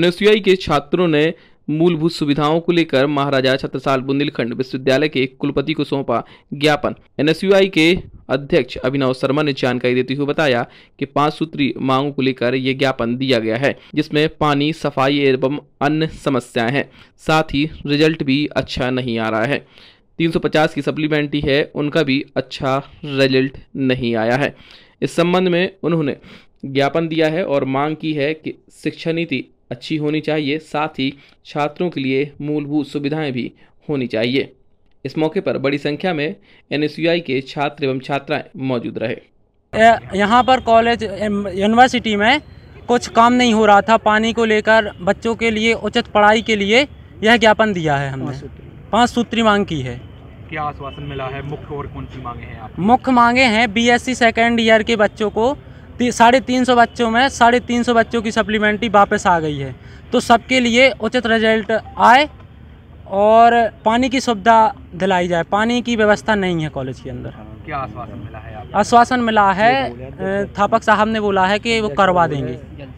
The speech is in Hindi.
एनएसयूआई के छात्रों ने मूलभूत सुविधाओं को लेकर महाराजा छत्रसाल बुंदेलखंड विश्वविद्यालय के कुलपति को सौंपा ज्ञापन एनएसयूआई के अध्यक्ष अभिनव शर्मा ने जानकारी देते हुए बताया कि पांच सूत्री मांगों को लेकर यह ज्ञापन दिया गया है जिसमें पानी सफाई एवं अन्य समस्याएं हैं साथ ही रिजल्ट भी अच्छा नहीं आ रहा है 350 की सप्लीमेंट्री है उनका भी अच्छा रिजल्ट नहीं आया है इस संबंध में उन्होंने ज्ञापन दिया है और मांग की है कि शिक्षा नीति अच्छी होनी चाहिए साथ ही छात्रों के लिए मूलभूत सुविधाएं भी होनी चाहिए इस मौके पर बड़ी संख्या में एन के छात्र एवं छात्राएं मौजूद रहे यहाँ पर कॉलेज यूनिवर्सिटी में कुछ काम नहीं हो रहा था पानी को लेकर बच्चों के लिए उचित पढ़ाई के लिए यह ज्ञापन दिया है हमने पाँच सूत्री मांग की है क्या आश्वासन मिला है मुख्य और कौन सी मांगे हैं मुख्य मांगे हैं बीएससी सेकेंड ईयर के बच्चों को साढ़े तीन सौ बच्चों में साढ़े तीन सौ बच्चों की सप्लीमेंट्री वापस आ गई है तो सबके लिए उचित रिजल्ट आए और पानी की सुविधा दिलाई जाए पानी की व्यवस्था नहीं है कॉलेज के अंदर क्या आश्वासन मिला है आश्वासन मिला है थापक साहब ने बोला है कि वो करवा देंगे